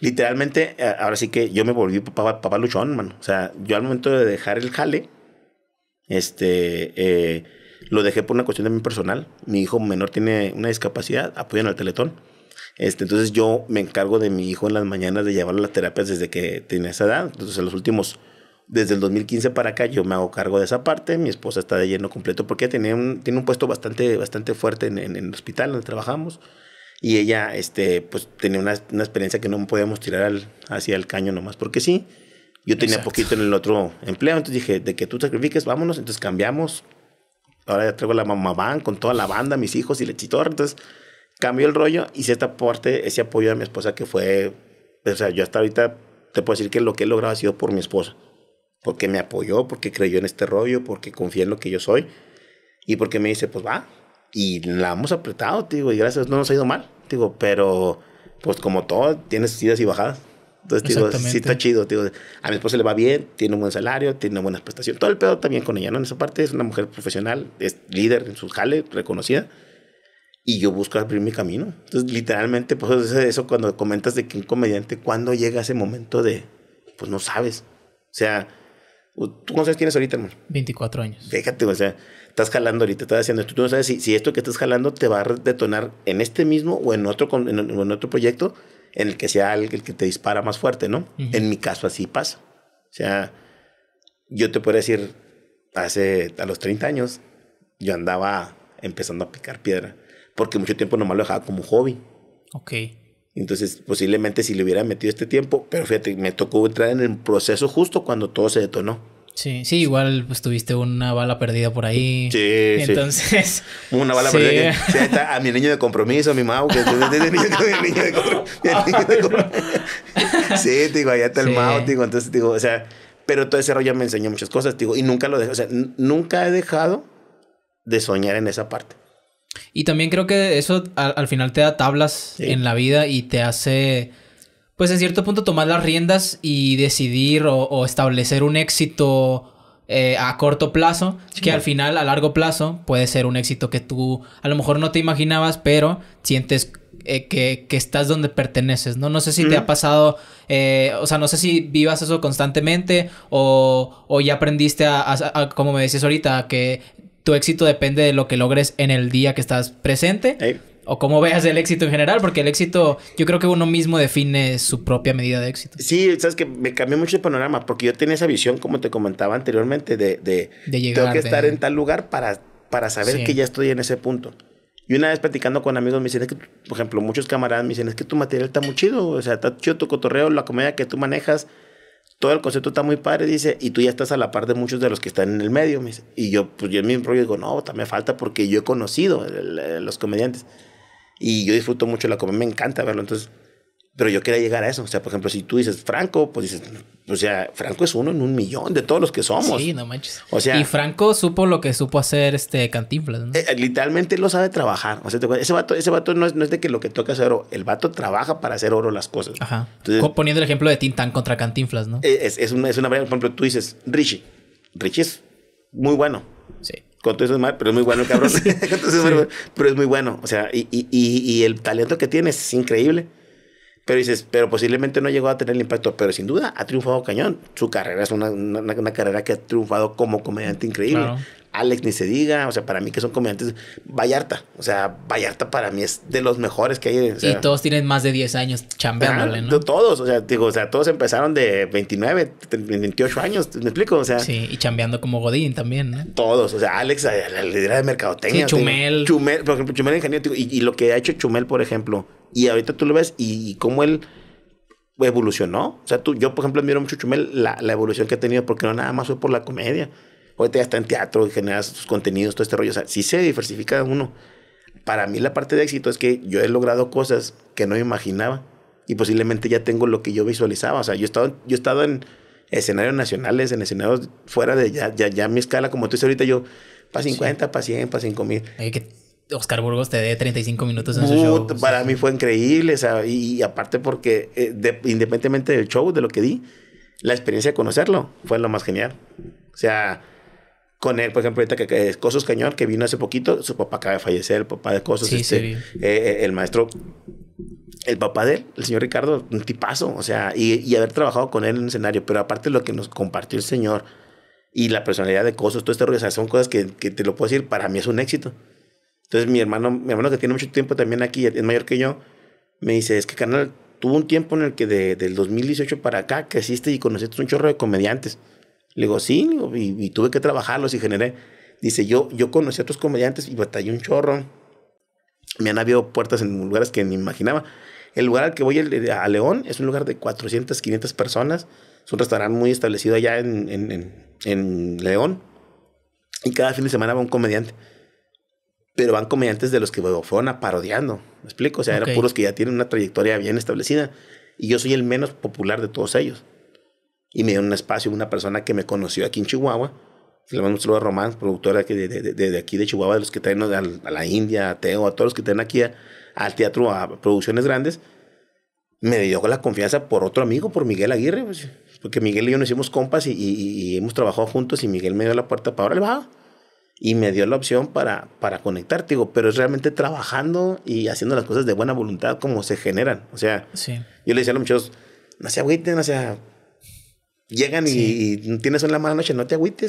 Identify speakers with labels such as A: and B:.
A: literalmente, eh, ahora sí que yo me volví papá, luchón, mano. O sea, yo al momento de dejar el jale, este, eh, lo dejé por una cuestión de mi personal. Mi hijo menor tiene una discapacidad, apoyan al teletón. Este, entonces yo me encargo de mi hijo en las mañanas de llevarlo a las terapias desde que tenía esa edad. Entonces en los últimos, desde el 2015 para acá, yo me hago cargo de esa parte. Mi esposa está de lleno completo porque tiene un, tiene un puesto bastante, bastante fuerte en el hospital donde trabajamos. Y ella, este, pues tenía una, una experiencia que no podíamos tirar hacia el caño nomás, porque sí, yo tenía poquito en el otro empleo, entonces dije, de que tú sacrifiques, vámonos, entonces cambiamos. Ahora ya traigo la mamá van con toda la banda, mis hijos y la chitorra, entonces cambió el rollo, y esta parte, ese apoyo de mi esposa que fue, o sea, yo hasta ahorita te puedo decir que lo que he logrado ha sido por mi esposa, porque me apoyó, porque creyó en este rollo, porque confía en lo que yo soy y porque me dice, pues va, y la hemos apretado, tío, digo, y gracias, no nos ha ido mal, tío, digo, pero pues como todo, tienes idas y bajadas. Entonces, digo, sí está chido. Digo, a mi esposa le va bien, tiene un buen salario, tiene buenas prestaciones. Todo el pedo también con ella, ¿no? En esa parte es una mujer profesional, es líder en sus jale, reconocida. Y yo busco abrir mi camino. Entonces, literalmente, pues eso cuando comentas de que un comediante, ¿cuándo llega ese momento de, pues no sabes? O sea, ¿Tú sabes quién tienes ahorita, hermano?
B: 24 años.
A: Fíjate, o sea, estás jalando ahorita, estás haciendo esto. Tú no sabes si, si esto que estás jalando te va a detonar en este mismo o en otro, en, otro proyecto en el que sea el, que te dispara más fuerte, ¿no? En mi caso así pasa. O sea, yo te puedo decir, hace a los 30 años, yo andaba empezando a picar piedra, porque mucho tiempo nomás lo dejaba como hobby. Ok. Entonces, posiblemente si le hubiera metido este tiempo, pero fíjate, me tocó entrar en el proceso justo cuando todo se detonó.
B: Sí, sí, igual pues tuviste una bala perdida por ahí. Sí, Entonces. Una bala perdida. o
A: sea, a mi niño de compromiso, a mi Mau, que niño de sí, digo, allá está el sí. digo, entonces digo, o sea, pero todo ese rollo me enseñó muchas cosas, digo, y nunca lo dejé, o sea, nunca he dejado de soñar en esa parte.
B: Y también creo que eso al, final te da tablas en la vida y te hace, pues en cierto punto, tomar las riendas y decidir o, establecer un éxito eh, a corto plazo, que al final, a largo plazo, puede ser un éxito que tú a lo mejor no te imaginabas, pero sientes eh, que, que, estás donde perteneces, ¿no? No sé si te ha pasado, eh, o sea, no sé si vivas eso constantemente o, ya aprendiste a, como me decías ahorita, que tu éxito depende de lo que logres en el día que estás presente. O cómo veas el éxito en general, porque el éxito, yo creo que uno mismo define su propia medida de éxito.
A: Sí, sabes que me cambió mucho el panorama, porque yo tenía esa visión, como te comentaba anteriormente, de, de, de tengo que estar en tal lugar para, para saber que ya estoy en ese punto. Y una vez platicando con amigos me dicen, que, por ejemplo, muchos camaradas me dicen, es que tu material está muy chido, o sea, está chido tu cotorreo, la comedia que tú manejas, todo el concepto está muy padre, dice, y tú ya estás a la par de muchos de los que están en el medio, Y yo, pues yo en mi propio digo, no, también falta porque yo he conocido a los comediantes. Y yo disfruto mucho la comedia, me encanta verlo. Entonces, pero yo quería llegar a eso. O sea, por ejemplo, si tú dices Franco, pues dices, o sea, Franco es uno en un millón de todos los que somos. Sí,
B: no manches. O sea, y Franco supo lo que supo hacer este Cantinflas. ¿no? Eh,
A: eh, literalmente lo sabe trabajar. O sea, ese vato, no, es, de que lo que toca hacer oro. El vato trabaja para hacer oro las cosas.
B: Ajá. Poniendo el ejemplo de Tintán contra Cantinflas, ¿no?
A: Eh, es, es una, es Por ejemplo, tú dices Richie. Richie es muy bueno. Sí con todo eso es mal, pero es muy bueno cabrón. Pero es muy bueno. O sea, y, y, el talento que tiene es increíble. Pero dices, pero posiblemente no llegó a tener el impacto, pero sin duda ha triunfado cañón. Su carrera es una, una, carrera que ha triunfado como comediante increíble. Alex, ni se diga, o sea, para mí que son comediantes, Vallarta, o sea, Vallarta para mí es de los mejores que hay. y
B: todos tienen más de 10 años chambeándole, ah,
A: ¿no? Todos, o sea, digo, o sea, todos empezaron de 29, 28 años, ¿me explico? O sea. Sí,
B: y chambeando como Godín también, ¿no?
A: Todos, o sea, Alex, la lidera de mercadotecnia. Sí, Chumel.
B: Chumel, por ejemplo,
A: Chumel Ingeniero, y, lo que ha hecho Chumel, por ejemplo, y ahorita tú lo ves y, cómo él evolucionó. O sea, tú, yo, por ejemplo, admiro mucho Chumel la, la evolución que ha tenido, porque no nada más fue por la comedia ahorita ya está en teatro y generas tus contenidos, todo este rollo. O sea, sí se diversifica uno. Para mí la parte de éxito es que yo he logrado cosas que no me imaginaba y posiblemente ya tengo lo que yo visualizaba. O sea, yo he estado, yo he estado en escenarios nacionales, en escenarios fuera de ya, ya, ya mi escala, como tú dices ahorita, yo para 50, para 100, para 5 mil.
B: Hay que Oscar Burgos te dé 35 minutos en su show. Para
A: mí fue increíble, o sea, y, aparte porque eh, independientemente del show, de lo que di, la experiencia de conocerlo fue lo más genial. O sea, con él, por ejemplo, ahorita que, es Cosos Cañón, que vino hace poquito, su papá acaba de fallecer, el papá de Cosos, sí, este, eh, eh, el maestro, el papá de él, el señor Ricardo, un tipazo, o sea, y, haber trabajado con él en el escenario, pero aparte lo que nos compartió el señor y la personalidad de Cosos, todo este rollo, son cosas que, te lo puedo decir, para mí es un éxito. Entonces mi hermano, mi hermano que tiene mucho tiempo también aquí, es mayor que yo, me dice, es que canal, tuvo un tiempo en el que de, del 2018 para acá creciste y conociste un chorro de comediantes. Le digo, sí, y, tuve que trabajarlos y generé. Dice, yo, yo conocí a otros comediantes y batallé un chorro. Me han abierto puertas en lugares que ni imaginaba. El lugar al que voy a León es un lugar de 400, 500 personas. Es un restaurante muy establecido allá en, en, en, León. Y cada fin de semana va un comediante. Pero van comediantes de los que fueron a parodiando. ¿Me explico? O sea, eran puros que ya tienen una trayectoria bien establecida. Y yo soy el menos popular de todos ellos y me dio un espacio una persona que me conoció aquí en Chihuahua. Le mando un a Román, productora de, de, aquí de Chihuahua, de los que traen a, la India, a Teo, a todos los que traen aquí al teatro, a producciones grandes. Me dio la confianza por otro amigo, por Miguel Aguirre, pues, porque Miguel y yo nos hicimos compas y, hemos trabajado juntos y Miguel me dio la puerta para ahora Y me dio la opción para, para conectar, digo, pero es realmente trabajando y haciendo las cosas de buena voluntad como se generan. O sea, yo le decía a los muchachos, no sea agüiten, no sea, llegan y, y, tienes una mala noche, no te agüites.